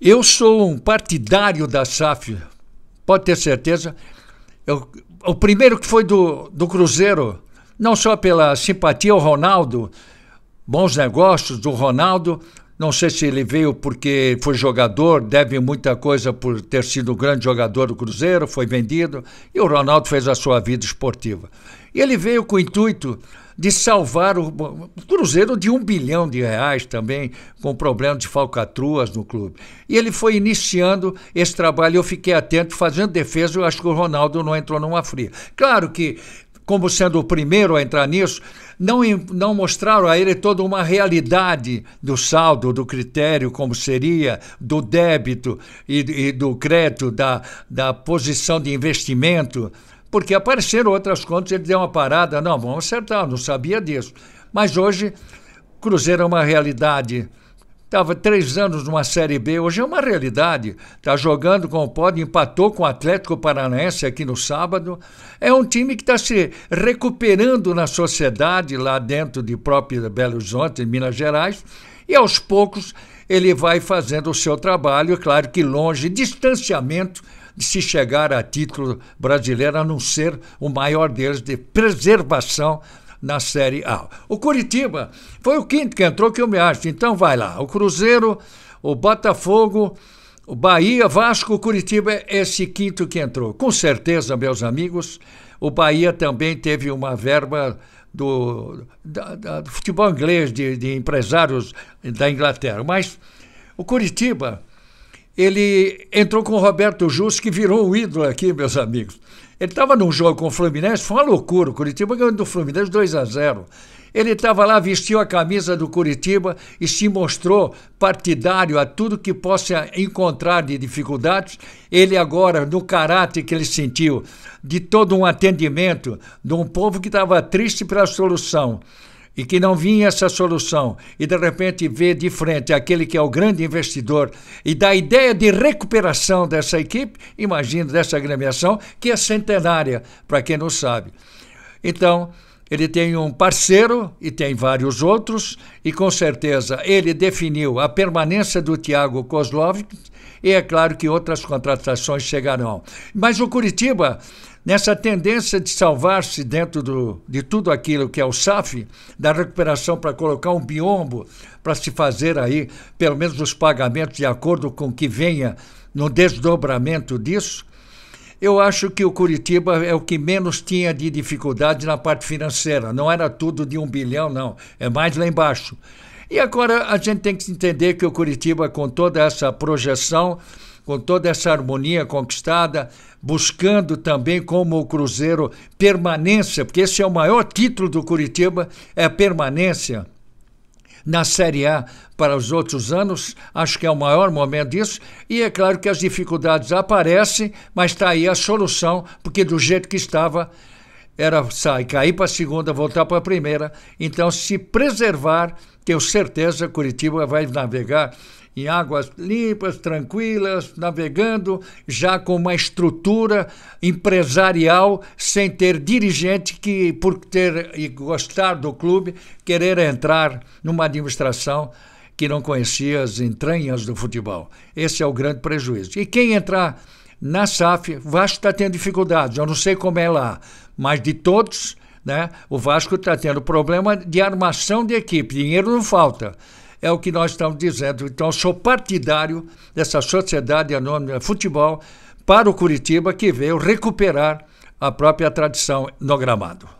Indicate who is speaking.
Speaker 1: Eu sou um partidário da SAF, pode ter certeza. Eu, o primeiro que foi do, do Cruzeiro, não só pela simpatia ao Ronaldo, bons negócios do Ronaldo, não sei se ele veio porque foi jogador, deve muita coisa por ter sido um grande jogador do Cruzeiro, foi vendido, e o Ronaldo fez a sua vida esportiva. E ele veio com o intuito de salvar o, Cruzeiro de um bilhão de reais também, com problema de falcatruas no clube. E ele foi iniciando esse trabalho, eu fiquei atento, fazendo defesa, eu acho que o Ronaldo não entrou numa fria. Claro que como sendo o primeiro a entrar nisso, não, não mostraram a ele toda uma realidade do saldo, do critério, como seria, do débito e, e do crédito, da, da posição de investimento, porque apareceram outras contas, ele deu uma parada, não, vamos acertar, não sabia disso. Mas hoje, Cruzeiro é uma realidade Estava três anos numa Série B, hoje é uma realidade. Está jogando como pode, empatou com o Atlético Paranaense aqui no sábado. É um time que está se recuperando na sociedade lá dentro de próprio Belo Horizonte, Minas Gerais, e aos poucos ele vai fazendo o seu trabalho, claro que longe, distanciamento de se chegar a título brasileiro, a não ser o maior deles de preservação na Série A. O Curitiba foi o quinto que entrou, que eu me acho. Então vai lá. O Cruzeiro, o Botafogo, o Bahia, Vasco, Curitiba, é esse quinto que entrou. Com certeza, meus amigos, o Bahia também teve uma verba do, da, da, do futebol inglês, de, de empresários da Inglaterra. Mas o Curitiba ele entrou com o Roberto Justo, que virou um ídolo aqui, meus amigos. Ele estava num jogo com o Fluminense, foi uma loucura. O Curitiba ganhou do Fluminense 2 a 0. Ele estava lá, vestiu a camisa do Curitiba e se mostrou partidário a tudo que possa encontrar de dificuldades. Ele agora, no caráter que ele sentiu, de todo um atendimento de um povo que estava triste pela solução e que não vinha essa solução e de repente vê de frente aquele que é o grande investidor e da ideia de recuperação dessa equipe, imagino dessa agremiação, que é centenária, para quem não sabe. Então, ele tem um parceiro e tem vários outros, e com certeza ele definiu a permanência do Tiago Kozlovski, e é claro que outras contratações chegarão. Mas o Curitiba Nessa tendência de salvar-se dentro do, de tudo aquilo que é o SAF, da recuperação para colocar um biombo, para se fazer aí, pelo menos os pagamentos de acordo com que venha no desdobramento disso, eu acho que o Curitiba é o que menos tinha de dificuldade na parte financeira. Não era tudo de um bilhão, não. É mais lá embaixo. E agora a gente tem que entender que o Curitiba, com toda essa projeção, com toda essa harmonia conquistada, buscando também como o Cruzeiro permanência, porque esse é o maior título do Curitiba, é a permanência na Série A para os outros anos, acho que é o maior momento disso, e é claro que as dificuldades aparecem, mas está aí a solução, porque do jeito que estava, era sair, cair para a segunda, voltar para a primeira. Então, se preservar, tenho certeza, Curitiba vai navegar em águas limpas, tranquilas, navegando, já com uma estrutura empresarial, sem ter dirigente que, por ter e gostar do clube, querer entrar numa administração que não conhecia as entranhas do futebol. Esse é o grande prejuízo. E quem entrar na SAF, Vasco está tendo dificuldades. Eu não sei como é lá, mas de todos, né, o Vasco está tendo problema de armação de equipe. Dinheiro não falta é o que nós estamos dizendo. Então, sou partidário dessa sociedade anônima futebol para o Curitiba que veio recuperar a própria tradição no gramado.